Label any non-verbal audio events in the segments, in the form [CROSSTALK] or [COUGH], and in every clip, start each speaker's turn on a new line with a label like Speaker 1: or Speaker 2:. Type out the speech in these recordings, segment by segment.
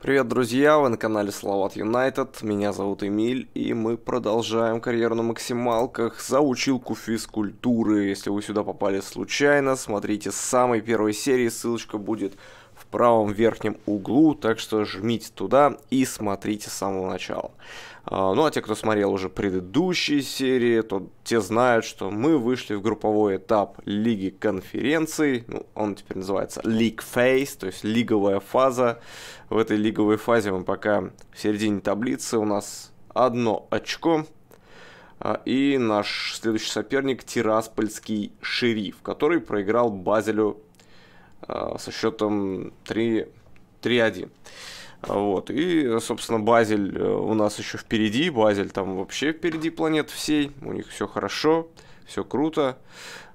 Speaker 1: Привет, друзья! Вы на канале Словат Юнайтед. Меня зовут Эмиль, и мы продолжаем карьеру на максималках за училку физкультуры. Если вы сюда попали случайно, смотрите самой первой серии, ссылочка будет правом верхнем углу, так что жмите туда и смотрите с самого начала. А, ну а те, кто смотрел уже предыдущие серии, то те знают, что мы вышли в групповой этап Лиги конференций, ну, он теперь называется League Phase, то есть лиговая фаза. В этой лиговой фазе мы пока в середине таблицы, у нас одно очко, а, и наш следующий соперник Тираспольский шериф, который проиграл Базелю а, со счетом 3-1. Вот. И, собственно, Базель э, у нас еще впереди. Базель там вообще впереди планет всей. У них все хорошо, все круто.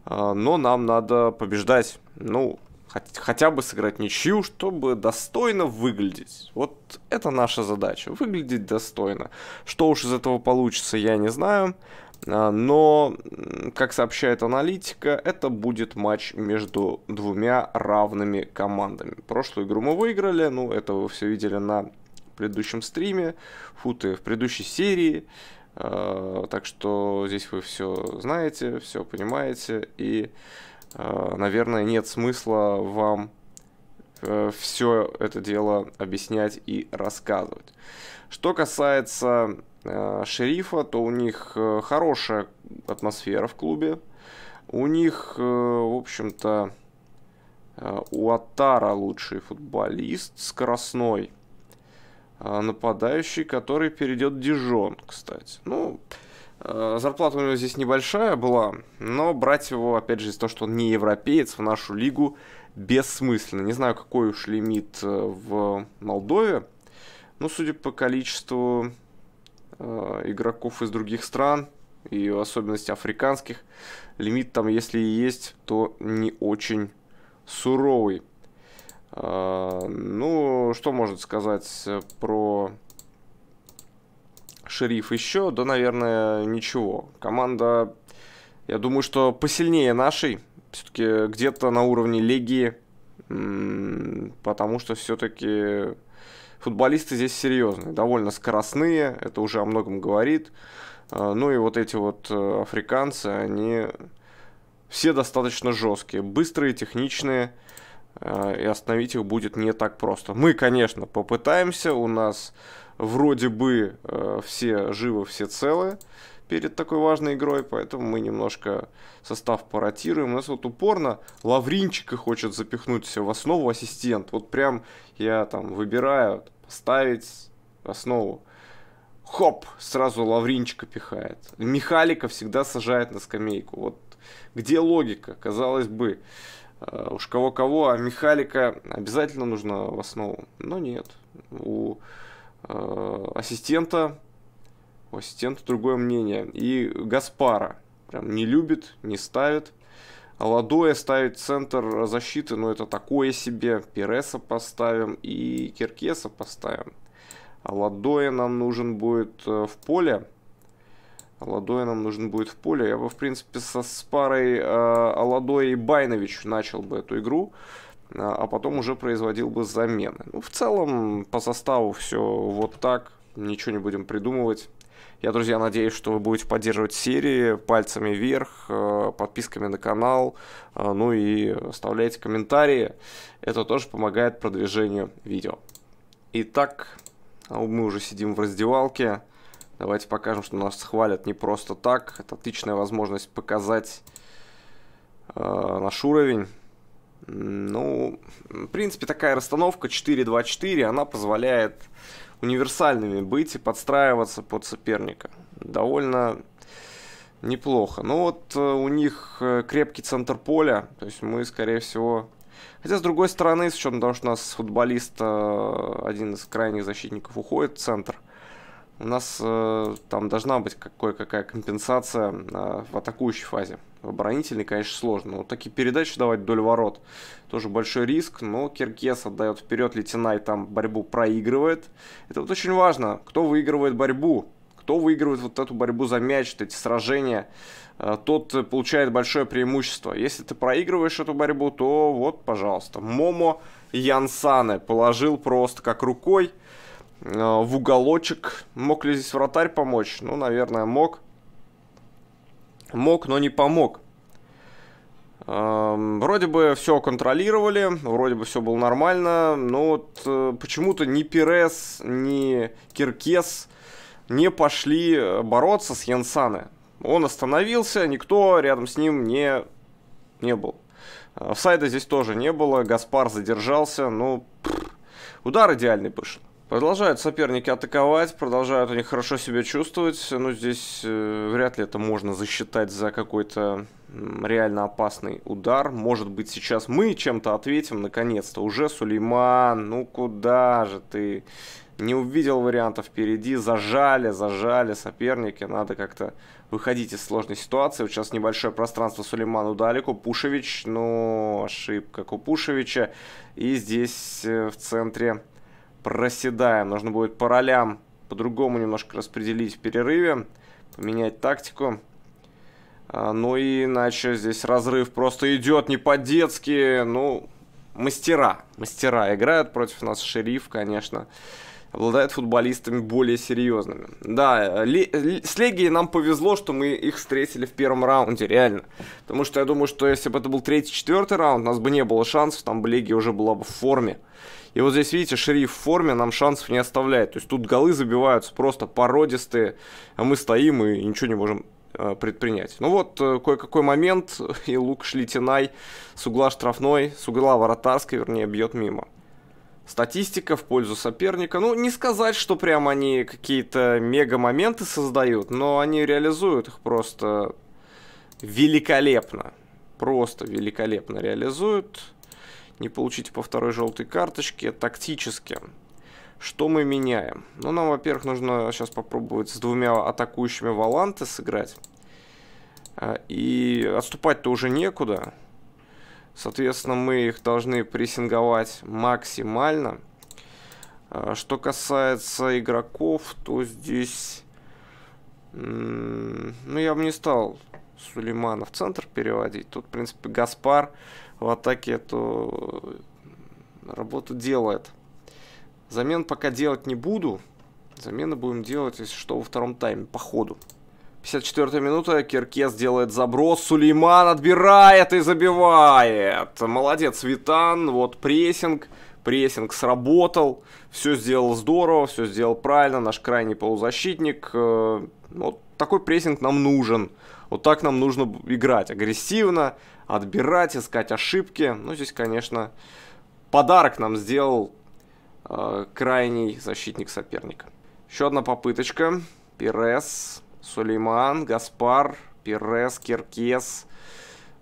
Speaker 1: А, но нам надо побеждать. Ну, хотя бы сыграть ничью, чтобы достойно выглядеть. Вот это наша задача. Выглядеть достойно. Что уж из этого получится, я не знаю. А, но, как сообщает аналитика, это будет матч между двумя равными командами. Прошлую игру мы выиграли, ну это вы все видели на предыдущем стриме, футы в предыдущей серии. А, так что здесь вы все знаете, все понимаете и, а, наверное, нет смысла вам Э, все это дело объяснять и рассказывать. Что касается э, шерифа, то у них э, хорошая атмосфера в клубе. У них, в общем-то, у Атара лучший футболист, скоростной нападающий, который перейдет Дижон, кстати. Ну, зарплата у него здесь небольшая была, но брать его, опять же, из-за того, что он не европеец, в нашу лигу бессмысленно. Не знаю, какой уж лимит э, в Молдове, но судя по количеству э, игроков из других стран и в особенности африканских, лимит там, если и есть, то не очень суровый. Э, ну, что можно сказать э, про шериф еще? Да, наверное, ничего. Команда, я думаю, что посильнее нашей, все-таки где-то на уровне лиги, потому что все-таки футболисты здесь серьезные, довольно скоростные, это уже о многом говорит. А, ну и вот эти вот э, африканцы, они все достаточно жесткие, быстрые, техничные, а, и остановить их будет не так просто. Мы, конечно, попытаемся, у нас вроде бы э, все живы, все целые перед такой важной игрой, поэтому мы немножко состав паротируем. У нас вот упорно Лавринчика хочет запихнуть в основу ассистент. Вот прям я там выбираю ставить основу. Хоп, сразу Лавринчика пихает. Михалика всегда сажает на скамейку. Вот где логика? Казалось бы, э, уж кого-кого, а Михалика обязательно нужно в основу. Но нет. У э, ассистента у ассистента другое мнение. И Гаспара прям не любит, не ставит. Ладоя ставит центр защиты, но ну, это такое себе. Переса поставим и Киркеса поставим. А Ладоя нам нужен будет э, в поле. Аладоя нам нужен будет в поле. Я бы, в принципе, со, с парой э, Аладоя и Байнович начал бы эту игру, э, а потом уже производил бы замены. Ну, в целом, по составу все вот так. Ничего не будем придумывать. Я, друзья, надеюсь, что вы будете поддерживать серии пальцами вверх, э, подписками на канал, э, ну и оставляйте комментарии. Это тоже помогает продвижению видео. Итак, а мы уже сидим в раздевалке. Давайте покажем, что нас хвалят не просто так. Это отличная возможность показать э, наш уровень. Ну, в принципе, такая расстановка 4-2-4, она позволяет универсальными быть и подстраиваться под соперника. Довольно неплохо. Но вот э, у них э, крепкий центр поля, то есть мы, скорее всего... Хотя, с другой стороны, с учетом того, что у нас футболист, э, один из крайних защитников уходит в центр – у нас э, там должна быть какая-какая компенсация э, в атакующей фазе. В оборонительной, конечно, сложно. но такие передачи давать вдоль ворот тоже большой риск, но Киркес отдает вперед Летинай, там борьбу проигрывает. Это вот очень важно, кто выигрывает борьбу, кто выигрывает вот эту борьбу за мяч, вот эти сражения, э, тот получает большое преимущество. Если ты проигрываешь эту борьбу, то вот, пожалуйста, Момо Янсане положил просто как рукой – Э, в уголочек. Мог ли здесь вратарь помочь? Ну, наверное, мог. Мог, но не помог. Эм, вроде бы все контролировали, вроде бы все было нормально, но вот э, почему-то ни Перес, ни Киркес не пошли э, бороться с Янсаны. Он остановился, никто рядом с ним не, не был. Сайда здесь тоже не было, Гаспар задержался, ну, пфф, удар идеальный вышел. Продолжают соперники атаковать, продолжают они хорошо себя чувствовать. Но ну, здесь э, вряд ли это можно засчитать за какой-то реально опасный удар. Может быть, сейчас мы чем-то ответим, наконец-то. Уже Сулейман, ну куда же ты? Не увидел вариантов впереди, зажали, зажали соперники. Надо как-то выходить из сложной ситуации. Вот сейчас небольшое пространство Сулейману далеко. Пушевич, ну ошибка Купушевича. И здесь э, в центре проседаем. Нужно будет по ролям по-другому немножко распределить в перерыве, поменять тактику. А, ну и иначе здесь разрыв просто идет не по-детски. Ну, мастера. Мастера играют против нас. Шериф, конечно, обладает футболистами более серьезными. Да, ли, ли, с Легией нам повезло, что мы их встретили в первом раунде, реально. Потому что я думаю, что если бы это был третий-четвертый раунд, у нас бы не было шансов, там бы Легия уже была бы в форме. И вот здесь, видите, шериф в форме нам шансов не оставляет. То есть тут голы забиваются просто породистые, а мы стоим и ничего не можем э, предпринять. Ну вот, э, кое-какой момент, [LAUGHS] и Лук Шлитинай с угла штрафной, с угла воротарской, вернее, бьет мимо. Статистика в пользу соперника. Ну, не сказать, что прям они какие-то мега-моменты создают, но они реализуют их просто великолепно. Просто великолепно реализуют не получить по второй желтой карточке тактически. Что мы меняем? Ну, нам, во-первых, нужно сейчас попробовать с двумя атакующими валанты сыграть. А, и отступать-то уже некуда. Соответственно, мы их должны прессинговать максимально. А, что касается игроков, то здесь... Ну, я бы не стал Сулеймана в центр переводить. Тут, в принципе, Гаспар в атаке эту э, работу делает. Замен пока делать не буду. Замены будем делать, если что, во втором тайме, по ходу. 54 минута, Киркес делает заброс, Сулейман отбирает и забивает. Молодец, Витан, вот прессинг, прессинг сработал, все сделал здорово, все сделал правильно, наш крайний полузащитник. Э, вот такой прессинг нам нужен, вот так нам нужно играть, агрессивно, отбирать, искать ошибки. Ну, здесь, конечно, подарок нам сделал э, крайний защитник соперника. Еще одна попыточка. Перес, Сулейман, Гаспар, Перес, Киркес,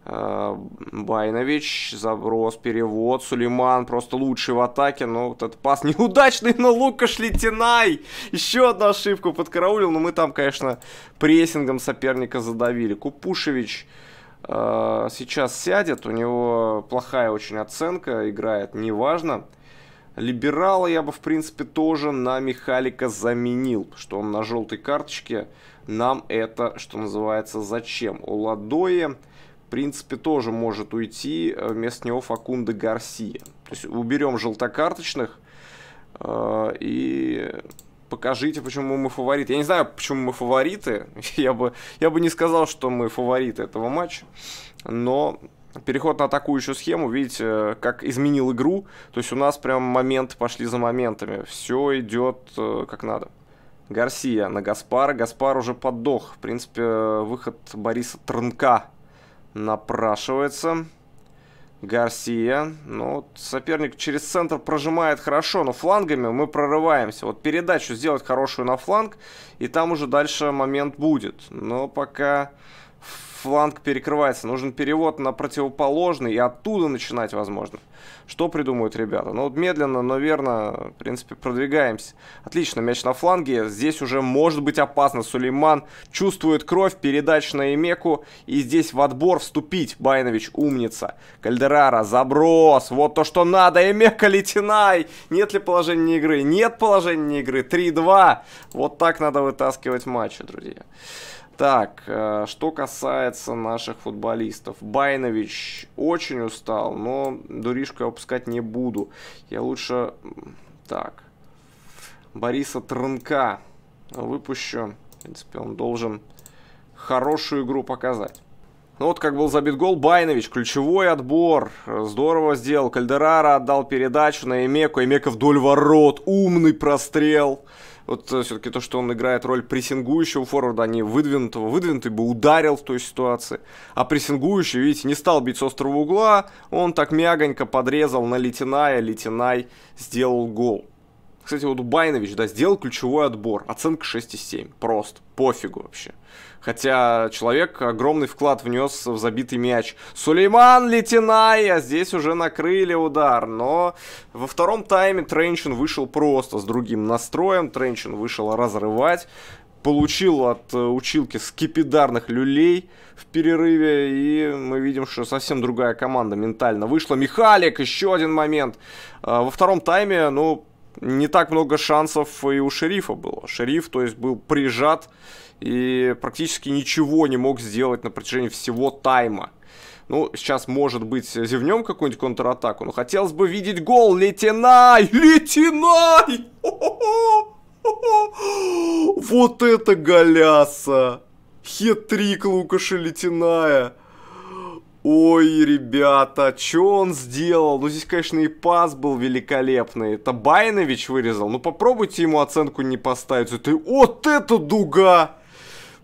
Speaker 1: э, Байнович, заброс, перевод. Сулейман просто лучший в атаке, но вот этот пас [LAUGHS] неудачный, но Лукаш Летинай! Еще одну ошибку подкараулил, но мы там, конечно, прессингом соперника задавили. Купушевич... Э, сейчас сядет, у него плохая очень оценка, играет неважно. Либерала я бы, в принципе, тоже на Михалика заменил, что он на желтой карточке. Нам это, что называется, зачем? У Ладоя, в принципе, тоже может уйти э, вместо него Факунда Гарсия. То есть уберем желтокарточных э, и покажите, почему мы фавориты. Я не знаю, почему мы фавориты. [LAUGHS] Я бы, я бы не сказал, что мы фавориты этого матча. Но переход на атакующую схему, видите, э, как изменил игру. То есть у нас прям моменты пошли за моментами. Все идет э, как надо. Гарсия на Гаспара. Гаспар уже подох. В принципе, э, выход Бориса Трнка напрашивается. Гарсия. Ну, вот соперник через центр прожимает хорошо, но флангами мы прорываемся. Вот передачу сделать хорошую на фланг, и там уже дальше момент будет. Но пока фланг перекрывается. Нужен перевод на противоположный и оттуда начинать, возможно. Что придумают ребята? Ну, вот медленно, но верно, в принципе, продвигаемся. Отлично, мяч на фланге. Здесь уже может быть опасно. Сулейман чувствует кровь, передач на Эмеку. И здесь в отбор вступить. Байнович умница. Кальдерара, заброс. Вот то, что надо. Эмека, летинай. Нет ли положения игры? Нет положения игры. 3-2. Вот так надо вытаскивать матчи, друзья. Так, э, что касается наших футболистов. Байнович очень устал, но дуришку опускать не буду. Я лучше... Так. Бориса Трынка выпущу. В принципе, он должен хорошую игру показать. Ну вот как был забит гол Байнович, ключевой отбор, здорово сделал, Кальдерара отдал передачу на Эмеку, Эмека вдоль ворот, умный прострел, вот э, все-таки то, что он играет роль прессингующего форварда, а не выдвинутого. Выдвинутый бы ударил в той ситуации. А прессингующий, видите, не стал бить с острого угла, он так мягонько подрезал на Литиная, Литинай сделал гол. Кстати, вот Байнович, да, сделал ключевой отбор. Оценка 6,7. Просто. Пофигу вообще хотя человек огромный вклад внес в забитый мяч. Сулейман Летинай, а здесь уже накрыли удар, но во втором тайме Тренчин вышел просто с другим настроем, Тренчин вышел разрывать, получил от э, училки скипидарных люлей в перерыве, и мы видим, что совсем другая команда ментально вышла. Михалик, еще один момент. А, во втором тайме, ну, не так много шансов и у шерифа было. Шериф, то есть, был прижат и практически ничего не мог сделать на протяжении всего тайма. Ну, сейчас, может быть, зевнем какую-нибудь контратаку, но хотелось бы видеть гол. Летинай! Летинай! [LAUGHS] Вот это голяса! Хитрик Лукаша Летиная! Ой, ребята, что он сделал? Ну, здесь, конечно, и пас был великолепный. Это Байнович вырезал. Ну, попробуйте ему оценку не поставить. Это... Вот это дуга!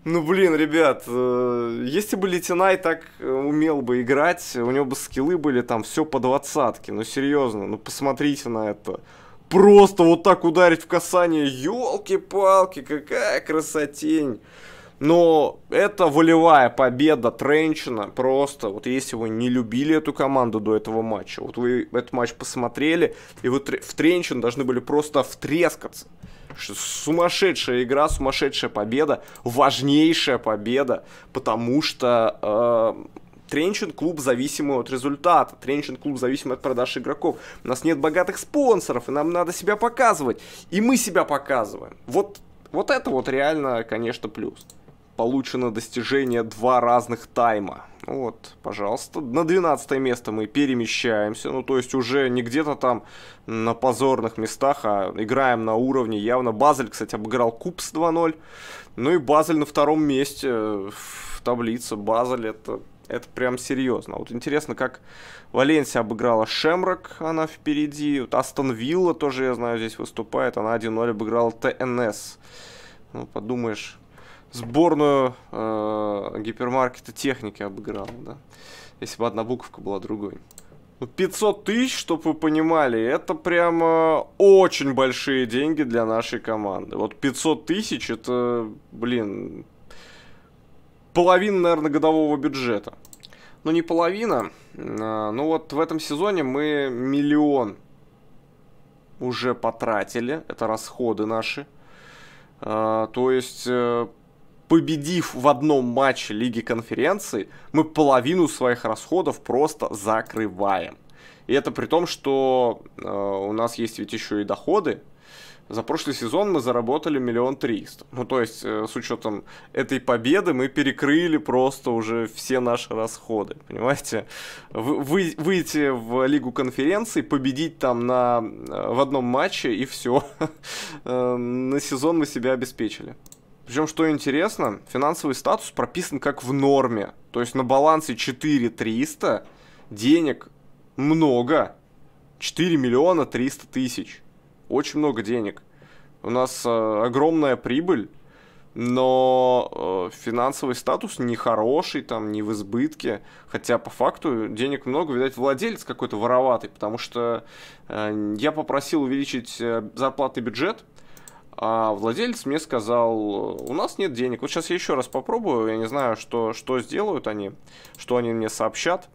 Speaker 1: ну блин, ребят, э, если бы Летинай так э, умел бы играть, у него бы скиллы были там все по двадцатке, ну серьезно, ну посмотрите на это. Просто вот так ударить в касание, елки-палки, какая красотень. Но это волевая победа Тренчина. Просто, вот если вы не любили эту команду до этого матча, вот вы этот матч посмотрели, и вы в Тренчин должны были просто втрескаться. Сумасшедшая игра, сумасшедшая победа, важнейшая победа, потому что... Э, Тренчин клуб зависимый от результата, Тренчин клуб зависимый от продаж игроков. У нас нет богатых спонсоров, и нам надо себя показывать. И мы себя показываем. Вот, вот это вот реально, конечно, плюс. Получено достижение два разных тайма. Вот, пожалуйста. На 12 место мы перемещаемся. Ну, то есть уже не где-то там на позорных местах, а играем на уровне явно. Базель, кстати, обыграл Кубс 2-0. Ну и Базель на втором месте э, в таблице. Базель это, это прям серьезно. Вот интересно, как Валенсия обыграла Шемрак, она впереди. Вот Астон Вилла тоже, я знаю, здесь выступает. Она 1-0 обыграла ТНС. Ну, подумаешь, сборную э, гипермаркета техники обыграл, да. Если бы одна буковка была другой. 500 тысяч, чтобы вы понимали, это прямо очень большие деньги для нашей команды. Вот 500 тысяч, это, блин, половина, наверное, годового бюджета. Ну, не половина, а, но ну вот в этом сезоне мы миллион уже потратили, это расходы наши. А, то есть э, победив в одном матче Лиги конференции, мы половину своих расходов просто закрываем. И это при том, что э, у нас есть ведь еще и доходы. За прошлый сезон мы заработали миллион триста. Ну, то есть, э, с учетом этой победы мы перекрыли просто уже все наши расходы. Понимаете? Вы, вы, выйти в Лигу конференций, победить там на, э, в одном матче и все. [LAUGHS] Э, на сезон мы себя обеспечили. Причем, что интересно, финансовый статус прописан как в норме. То есть на балансе 4 300 денег много. 4 миллиона 300 тысяч. Очень много денег. У нас э, огромная прибыль, но э, финансовый статус нехороший, там, не в избытке. Хотя по факту денег много, видать, владелец какой-то вороватый, потому что э, я попросил увеличить э, зарплатный бюджет а владелец мне сказал, у нас нет денег. Вот сейчас я еще раз попробую, я не знаю, что, что сделают они, что они мне сообщат.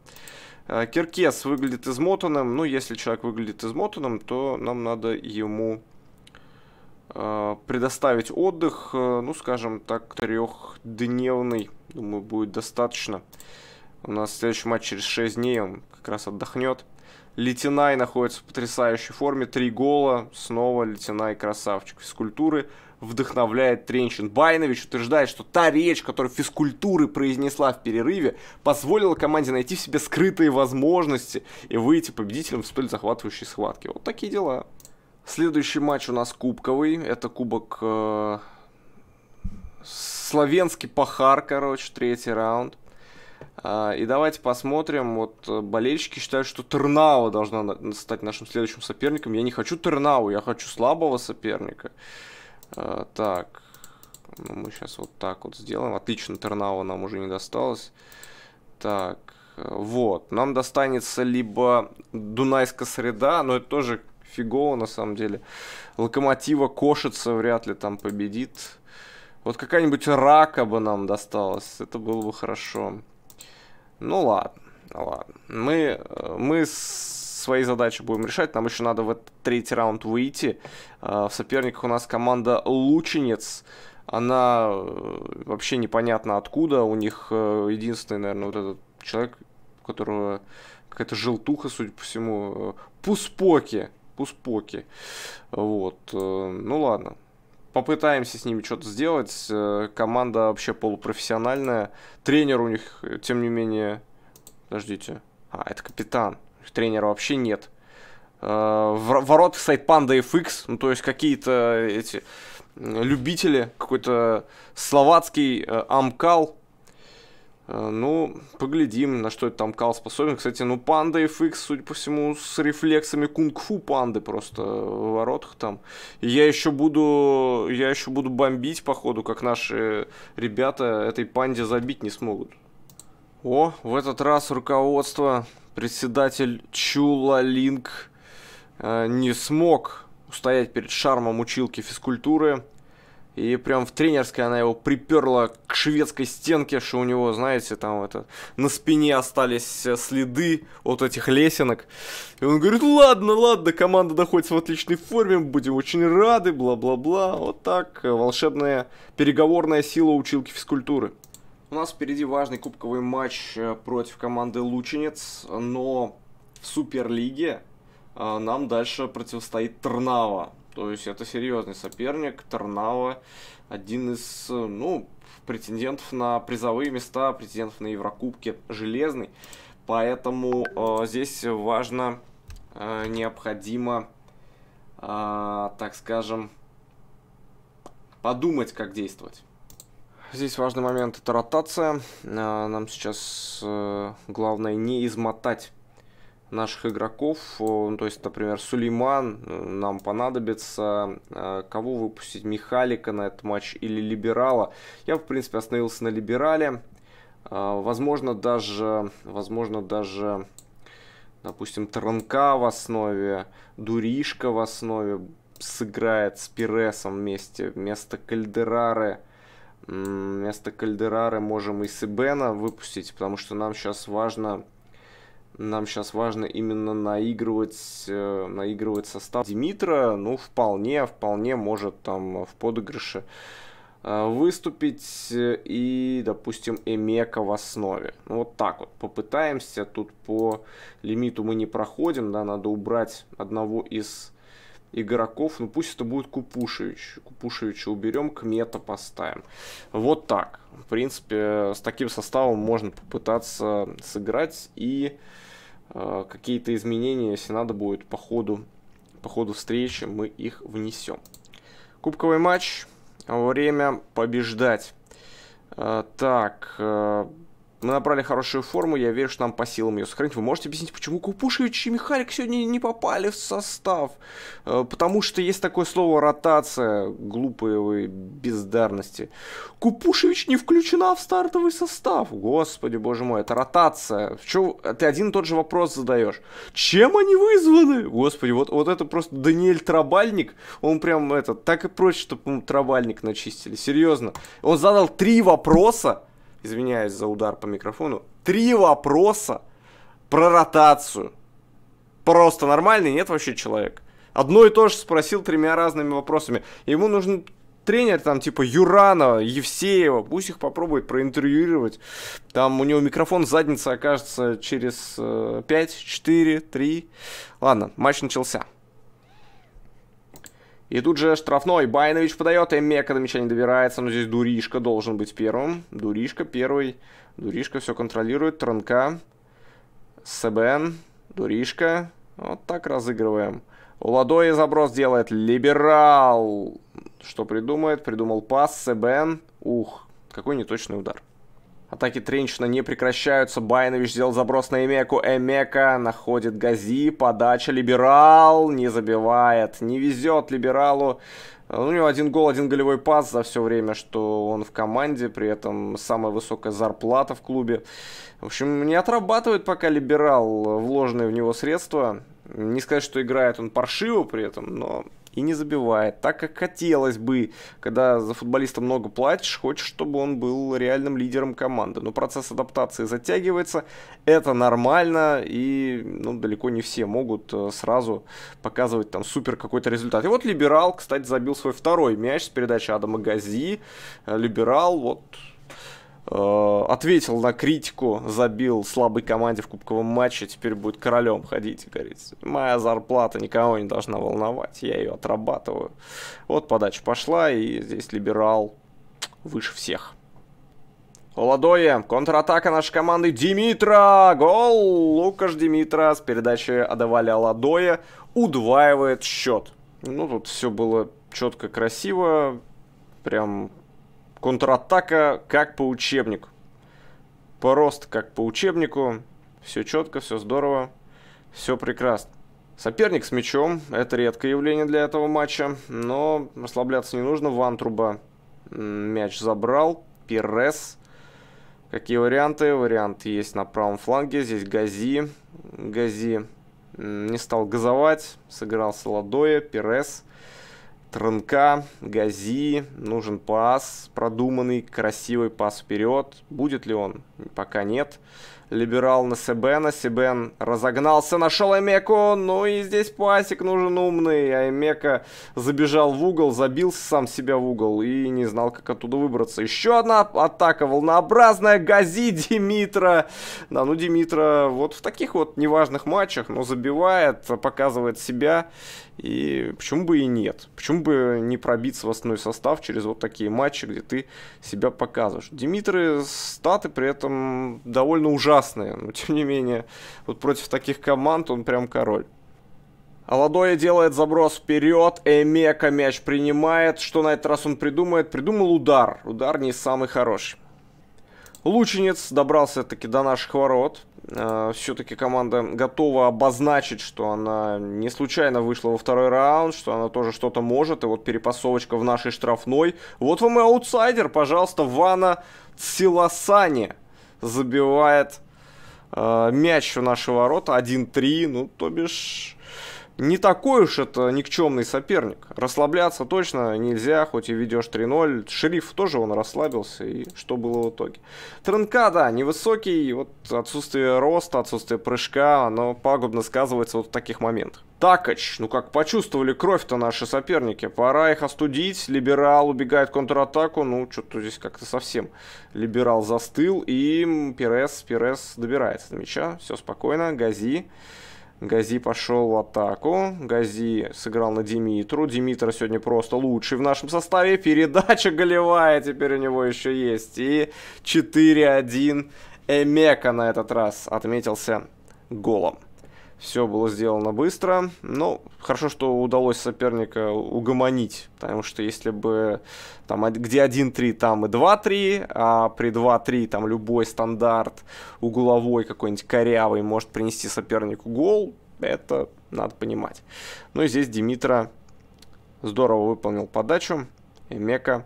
Speaker 1: Э, Киркес выглядит измотанным. Ну, если человек выглядит измотанным, то нам надо ему э, предоставить отдых, э, ну, скажем так, трехдневный. Думаю, будет достаточно. У нас следующий матч через 6 дней, он как раз отдохнет. Летинай находится в потрясающей форме. Три гола. Снова Летинай красавчик. Физкультуры вдохновляет Тренчин. Байнович утверждает, что та речь, которую физкультуры произнесла в перерыве, позволила команде найти в себе скрытые возможности и выйти победителем в столь захватывающей схватке. Вот такие дела. Следующий матч у нас кубковый. Это кубок э, Словенский Пахар, короче, третий раунд. А, и давайте посмотрим. Вот э, болельщики считают, что Тернау должна стать нашим следующим соперником. Я не хочу Тернау, я хочу слабого соперника. А, так. Ну, мы сейчас вот так вот сделаем. Отлично, Тернау нам уже не досталось. Так. Э, вот. Нам достанется либо Дунайская среда, но это тоже фигово на самом деле. Локомотива Кошица вряд ли там победит. Вот какая-нибудь рака бы нам досталась. Это было бы хорошо. Ну ладно, ладно. Мы, э, мы свои задачи будем решать. Нам еще надо в этот третий раунд выйти. Э, в соперниках у нас команда Лученец. Она э, вообще непонятно откуда. У них единственный, наверное, вот этот человек, у которого какая-то желтуха, судя по всему. Пуспоки. Пуспоки. Вот. Ну ладно попытаемся с ними что-то сделать. Э, команда вообще полупрофессиональная. Тренер у них, э, тем не менее... Подождите. А, это капитан. Тренера вообще нет. Э, в воротах стоит Panda FX. Ну, то есть какие-то эти любители. Какой-то словацкий Амкал Э, ну, поглядим, на что это там Кал способен. Кстати, ну, панда FX, судя по всему, с рефлексами кунг-фу панды просто в воротах там. И я еще буду, я еще буду бомбить, походу, как наши ребята этой панде забить не смогут. О, в этот раз руководство, председатель Чула Линк э, не смог устоять перед шармом училки физкультуры. И прям в тренерской она его приперла к шведской стенке, что у него, знаете, там это, на спине остались э, следы от этих лесенок. И он говорит, ладно, ладно, команда находится в отличной форме, будем очень рады, бла-бла-бла. Вот так э, волшебная переговорная сила училки физкультуры. У нас впереди важный кубковый матч э, против команды Лученец, но в Суперлиге нам дальше противостоит Трнава. То есть это серьезный соперник. Торнава, один из, ну, претендентов на призовые места, претендентов на Еврокубки, железный. Поэтому э, здесь важно, э, необходимо, э, так скажем, подумать, как действовать. Здесь важный момент – это ротация. Э, нам сейчас э, главное не измотать наших игроков. Ну, то есть, например, Сулейман э, нам понадобится. Э, кого выпустить? Михалика на этот матч или Либерала? Я, в принципе, остановился на Либерале. Э, возможно, даже, возможно, даже допустим, Транка в основе, Дуришка в основе сыграет с Пиресом вместе, вместо Кальдерары. Вместо Кальдерары можем и Сибена выпустить, потому что нам сейчас важно нам сейчас важно именно наигрывать, э, наигрывать состав Димитра, ну, вполне, вполне может там в подыгрыше э, выступить э, и, допустим, Эмека в основе. Ну, вот так вот попытаемся. Тут по лимиту мы не проходим, да, надо убрать одного из игроков. Ну пусть это будет Купушевич. Купушевича уберем, Кмета поставим. Вот так. В принципе, с таким составом можно попытаться сыграть и э, какие-то изменения, если надо будет по ходу, по ходу встречи, мы их внесем. Кубковый матч. Время побеждать. Э, так, э, мы набрали хорошую форму, я верю, что нам по силам ее сохранить. Вы можете объяснить, почему Купушевич и Михалик сегодня не попали в состав? Э, потому что есть такое слово «ротация», глупые вы бездарности. Купушевич не включена в стартовый состав. Господи, боже мой, это ротация. Чё, ты один и тот же вопрос задаешь. Чем они вызваны? Господи, вот, вот это просто Даниэль Трабальник, он прям этот так и прочь, чтобы ему Трабальник начистили. Серьезно. Он задал три вопроса, извиняюсь за удар по микрофону, три вопроса про ротацию. Просто нормальный нет вообще человек. Одно и то же спросил тремя разными вопросами. Ему нужен тренер там типа Юранова, Евсеева, пусть их попробует проинтервьюировать. Там у него микрофон задница окажется через э, 5, 4, 3. Ладно, матч начался. И тут же штрафной. Байнович подает, и Мека до мяча не добирается. Но здесь Дуришка должен быть первым. Дуришка первый. Дуришка все контролирует. Транка. СБН. Дуришка. Вот так разыгрываем. Ладой заброс делает. Либерал. Что придумает? Придумал пас. СБН. Ух, какой неточный удар. Атаки Тринчина не прекращаются. Байнович сделал заброс на Эмеку. Эмека находит Гази. Подача. Либерал не забивает. Не везет Либералу. У него один гол, один голевой пас за все время, что он в команде. При этом самая высокая зарплата в клубе. В общем, не отрабатывает пока Либерал вложенные в него средства. Не сказать, что играет он паршиво при этом, но и не забивает, так как хотелось бы, когда за футболиста много платишь, хочешь, чтобы он был реальным лидером команды. Но процесс адаптации затягивается, это нормально, и ну, далеко не все могут э, сразу показывать там супер какой-то результат. И вот Либерал, кстати, забил свой второй мяч с передачи Адама Гази. Либерал, вот Э, ответил на критику, забил слабой команде в кубковом матче, теперь будет королем ходить и говорить, моя зарплата никого не должна волновать, я ее отрабатываю. Вот подача пошла, и здесь либерал выше всех. Ладоя, контратака нашей команды Димитра, гол! Лукаш Димитра с передачи отдавали Ладоя, удваивает счет. Ну, тут все было четко, красиво, прям Контратака как по учебнику. Порост как по учебнику. Все четко, все здорово, все прекрасно. Соперник с мячом. Это редкое явление для этого матча. Но расслабляться не нужно. Вантруба мяч забрал. Перес. Какие варианты? Вариант есть на правом фланге. Здесь Гази. Гази не стал газовать. сыгрался Солодоя. Перес. Перес Транка, Гази, нужен пас продуманный, красивый пас вперед. Будет ли он? Пока нет. Либерал на Себена. Себен разогнался, нашел Аймеку. Ну и здесь пасик нужен умный. Аймека забежал в угол, забился сам себя в угол и не знал, как оттуда выбраться. Еще одна атака волнообразная. Гази Димитра. Да, ну Димитра вот в таких вот неважных матчах, но забивает, показывает себя. И почему бы и нет? Почему бы не пробиться в основной состав через вот такие матчи, где ты себя показываешь? Димитры статы при этом довольно ужасные опасные, но [LAUGHS] тем не менее, вот против таких команд он прям король. Аладоя делает заброс вперед, Эмека мяч принимает. Что на этот раз он придумает? Придумал удар. Удар не самый хороший. Лученец добрался таки до наших ворот. Э, Все-таки команда готова обозначить, что она не случайно вышла во второй раунд, что она тоже что-то может. И вот перепасовочка в нашей штрафной. Вот вам и аутсайдер, пожалуйста, Вана Силасани забивает Э, мяч в наши ворота 1-3, ну, то бишь, не такой уж это никчемный соперник. Расслабляться точно нельзя, хоть и ведешь 3-0. Шериф тоже он расслабился, и что было в итоге? Тренка, да, невысокий, вот отсутствие роста, отсутствие прыжка, оно пагубно сказывается вот в таких моментах. Такач, ну как почувствовали кровь-то наши соперники. Пора их остудить. Либерал убегает контратаку. Ну, что-то здесь как-то совсем. Либерал застыл. И Перес, Перес добирается до мяча. Все спокойно. Гази. Гази пошел в атаку. Гази сыграл на Димитру. Димитра сегодня просто лучший в нашем составе. Передача голевая теперь у него еще есть. И 4-1 Эмека на этот раз отметился голом. Все было сделано быстро. но ну, хорошо, что удалось соперника угомонить, потому что если бы там где 1-3, там и 2-3, а при 2-3 там любой стандарт угловой какой-нибудь корявый может принести сопернику гол, это надо понимать. Ну и здесь Димитра здорово выполнил подачу, и Мека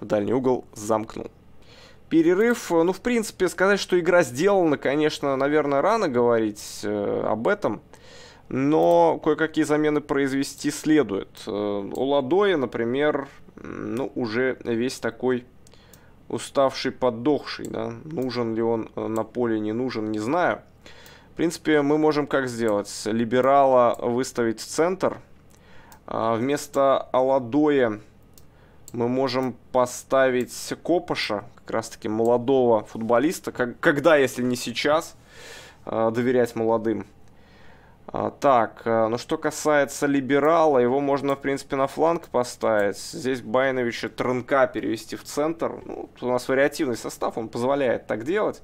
Speaker 1: в дальний угол замкнул перерыв. Ну, в принципе, сказать, что игра сделана, конечно, наверное, рано говорить э, об этом. Но кое-какие замены произвести следует. Э, у Ладоя, например, ну, уже весь такой уставший, поддохший. Да? Нужен ли он э, на поле, не нужен, не знаю. В принципе, мы можем как сделать? Либерала выставить в центр. А вместо Аладоя мы можем поставить Копыша, как раз-таки молодого футболиста. Как, когда, если не сейчас, э, доверять молодым. А, так, э, ну что касается либерала, его можно, в принципе, на фланг поставить. Здесь Байновича Трынка перевести в центр. Ну, у нас вариативный состав, он позволяет так делать.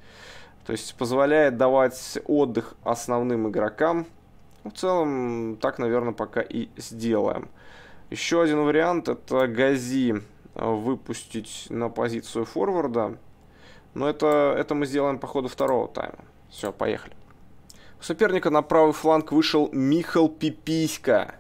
Speaker 1: То есть позволяет давать отдых основным игрокам. В целом, так, наверное, пока и сделаем. Еще один вариант это Гази э, выпустить на позицию форварда. Но это, это мы сделаем по ходу второго тайма. Все, поехали. У соперника на правый фланг вышел Михал Пиписька.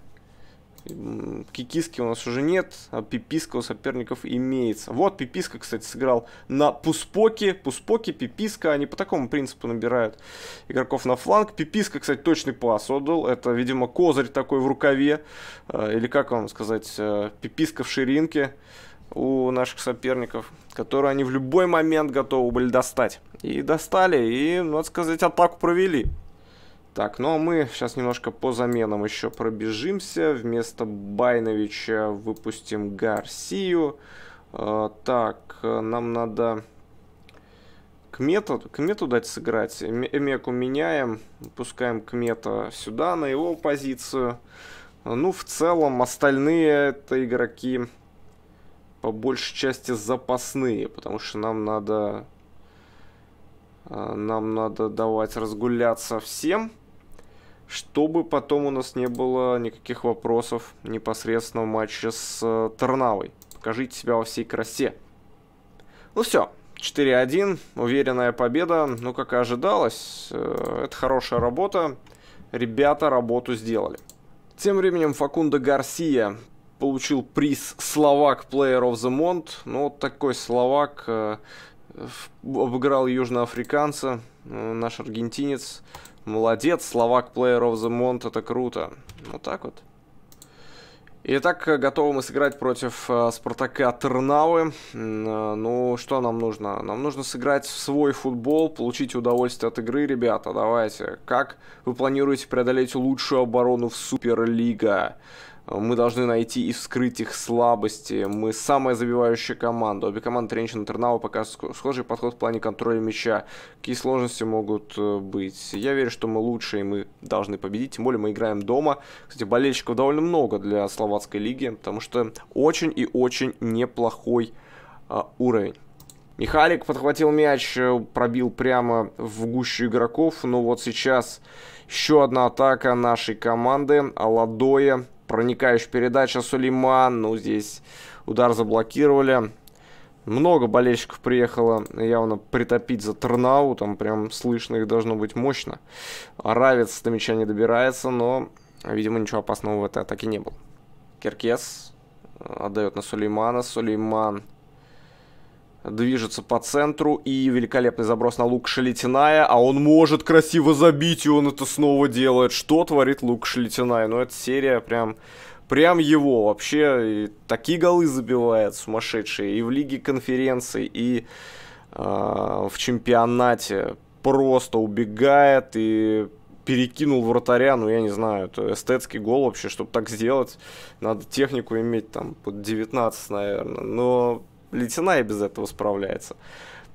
Speaker 1: Кикиски у нас уже нет, а Пиписка у соперников имеется. Вот Пиписка, кстати, сыграл на Пуспоке. Пуспоке, Пиписка, они по такому принципу набирают игроков на фланг. Пиписка, кстати, точный пас отдал. Это, видимо, козырь такой в рукаве. А, или как вам сказать, э, Пиписка в ширинке у наших соперников, которые они в любой момент готовы были достать. И достали, и, надо сказать, атаку провели. Так, ну а мы сейчас немножко по заменам еще пробежимся. Вместо Байновича выпустим Гарсию. А, так, э, нам надо к кмету дать сыграть. Эмеку меняем, пускаем к Мета сюда, на его позицию. Ну, в целом, остальные это игроки по большей части запасные, потому что нам надо э, нам надо давать разгуляться всем чтобы потом у нас не было никаких вопросов непосредственно в матче с э, Тарнавой. Покажите себя во всей красе. Ну все, 4-1, уверенная победа, ну как и ожидалось, э, это хорошая работа, ребята работу сделали. Тем временем Факунда Гарсия получил приз «Словак Player of the Month», ну вот такой словак э, обыграл южноафриканца, э, наш аргентинец, Молодец, словак Player of the Month, это круто. Вот так вот. Итак, готовы мы сыграть против э, Спартака Тернавы. Э, ну, что нам нужно? Нам нужно сыграть в свой футбол, получить удовольствие от игры, ребята. Давайте. Как вы планируете преодолеть лучшую оборону в Суперлига? Мы должны найти и вскрыть их слабости. Мы самая забивающая команда. Обе команды Тренчин и Тернау пока схожий подход в плане контроля мяча. Какие сложности могут э, быть? Я верю, что мы лучше, и мы должны победить. Тем более мы играем дома. Кстати, болельщиков довольно много для словацкой лиги, потому что очень и очень неплохой а, уровень. Михалик подхватил мяч, э, пробил прямо в гущу игроков. Но ну вот сейчас еще одна атака нашей команды. Аладоя проникающая передача Сулейман. Ну, здесь удар заблокировали. Много болельщиков приехало явно притопить за Тернау. Там прям слышно их должно быть мощно. Равец до мяча не добирается, но, видимо, ничего опасного в этой атаке не было. Киркес э, отдает на Сулеймана. Сулейман движется по центру, и великолепный заброс на Лук Шелетиная, а он может красиво забить, и он это снова делает. Что творит Лук Шелетиная? Ну, эта серия прям... Прям его вообще и такие голы забивает сумасшедшие и в Лиге конференций, и э, в чемпионате. Просто убегает и перекинул вратаря, ну я не знаю, это эстетский гол вообще, чтобы так сделать, надо технику иметь там под 19, наверное. Но Летина и без этого справляется.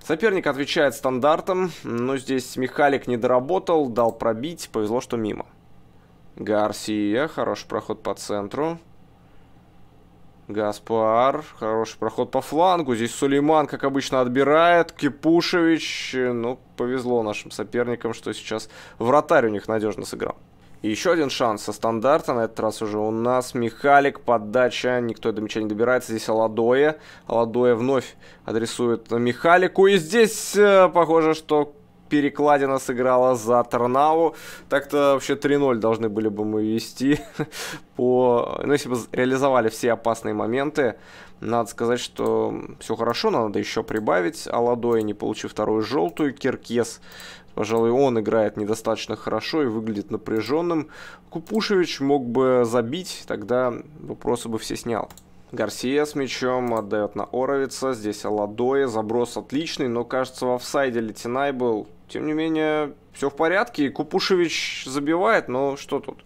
Speaker 1: Соперник отвечает стандартом, но здесь Михалик не доработал, дал пробить, повезло, что мимо. Гарсия, хороший проход по центру. Гаспар, хороший проход по флангу. Здесь Сулейман, как обычно, отбирает. Кипушевич, ну, повезло нашим соперникам, что сейчас вратарь у них надежно сыграл. И еще один шанс со стандарта. На этот раз уже у нас Михалик, подача Никто до мяча не добирается. Здесь Аладоя. Аладоя вновь адресует Михалику. И здесь э, похоже, что перекладина сыграла за Торнау. Так-то вообще 3-0 должны были бы мы вести. [LAUGHS] По... Ну, если бы реализовали все опасные моменты, надо сказать, что все хорошо, надо еще прибавить. Аладоя не получив вторую желтую, Киркес Пожалуй, он играет недостаточно хорошо и выглядит напряженным. Купушевич мог бы забить, тогда вопросы бы все снял. Гарсия с мячом отдает на Оровица. Здесь Аладоя. Заброс отличный, но кажется в офсайде Летинай был тем не менее, все в порядке. Купушевич забивает, но что тут?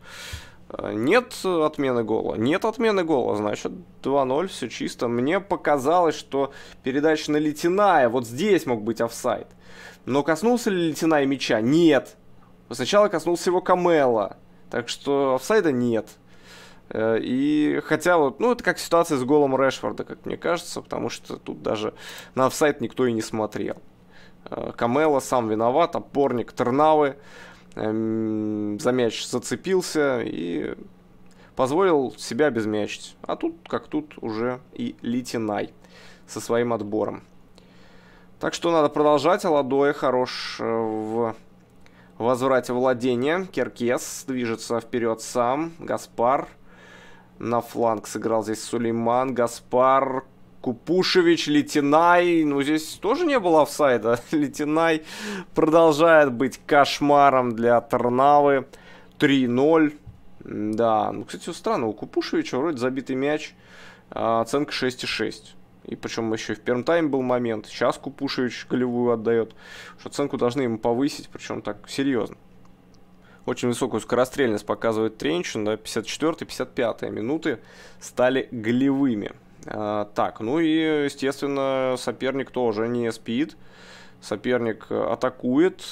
Speaker 1: Э, нет отмены гола. Нет отмены гола, значит 2-0, все чисто. Мне показалось, что передача на Летиная, вот здесь мог быть офсайд. Но коснулся ли Летиная мяча? Нет. Сначала коснулся его Камела. Так что офсайда нет. Э, и хотя вот, ну, это как ситуация с голом Решфорда, как мне кажется, потому что тут даже на офсайт никто и не смотрел. Э, Камела сам виноват, опорник Тернавы эм, за мяч зацепился и позволил себя обезмячить. А тут, как тут, уже и Литинай со своим отбором. Так что надо продолжать. Аладоя хорош э, в возврате владения. Керкес движется вперед сам. Гаспар на фланг сыграл здесь Сулейман. Гаспар Купушевич, Летинай, ну здесь тоже не было офсайда. [LAUGHS] Летинай продолжает быть кошмаром для Тарнавы. 3-0. Да, ну, кстати, странно, у Купушевича вроде забитый мяч, а, оценка 6,6. И причем еще в первом тайме был момент. Сейчас Купушевич голевую отдает. Что оценку должны ему повысить, причем так серьезно. Очень высокую скорострельность показывает Тренчин, да, 54-55 минуты стали голевыми. А, так, ну и, естественно, соперник тоже не спит. Соперник э, атакует.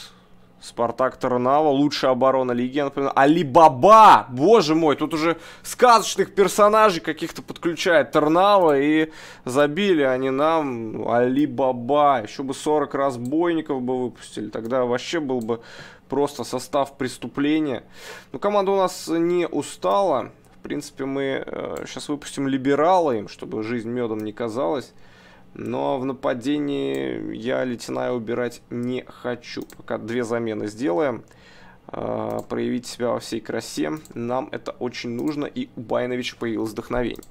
Speaker 1: Спартак Тарнава, лучшая оборона лиги, я напоминаю. Алибаба! Боже мой, тут уже сказочных персонажей каких-то подключает Тарнава, и забили они нам ну, Алибаба. Еще бы 40 разбойников бы выпустили, тогда вообще был бы просто состав преступления. Но ну, команда у нас не устала, принципе, мы сейчас э, выпустим либерала им, чтобы жизнь медом не казалась. Но в нападении я Летиная убирать не хочу. Пока две замены сделаем. Э, проявить себя во всей красе. Нам это очень нужно. И у Байновича появилось вдохновение.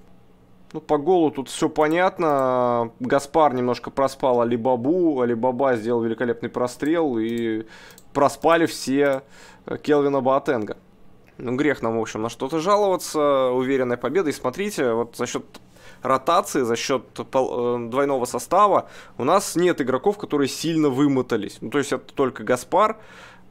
Speaker 1: Ну, по голу тут все понятно. Гаспар немножко проспал Алибабу. Алибаба сделал великолепный прострел. И проспали все э, Келвина Баатенга. Ну, грех нам, в общем, на что-то жаловаться. Уверенная победа. И смотрите, вот за счет ротации, за счет э, двойного состава у нас нет игроков, которые сильно вымотались. Ну, то есть это только Гаспар,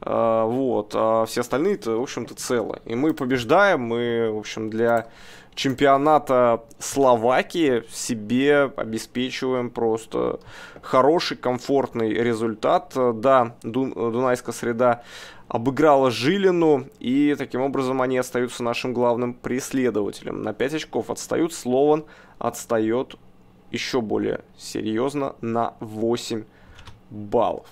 Speaker 1: а, вот, а все остальные-то, в общем-то, целы. И мы побеждаем, мы, в общем, для чемпионата Словакии себе обеспечиваем просто хороший, комфортный результат. Да, Дунайская среда обыграла Жилину, и таким образом они остаются нашим главным преследователем. На 5 очков отстают, Слован отстает еще более серьезно на 8 баллов.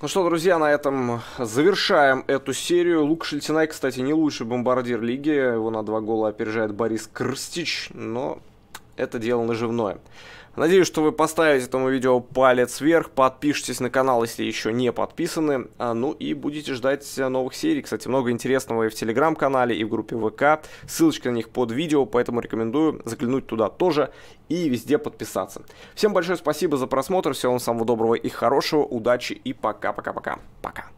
Speaker 1: Ну что, друзья, на этом завершаем эту серию. Лук Шельтинай, кстати, не лучший бомбардир лиги. Его на два гола опережает Борис Крстич, но это дело наживное. Надеюсь, что вы поставите этому видео палец вверх, подпишитесь на канал, если еще не подписаны, а, ну и будете ждать э, новых серий. Кстати, много интересного и в телеграм-канале, и в группе ВК. Ссылочка на них под видео, поэтому рекомендую заглянуть туда тоже и везде подписаться. Всем большое спасибо за просмотр, всего вам самого доброго и хорошего, удачи и пока-пока-пока. Пока. -пока, -пока. пока.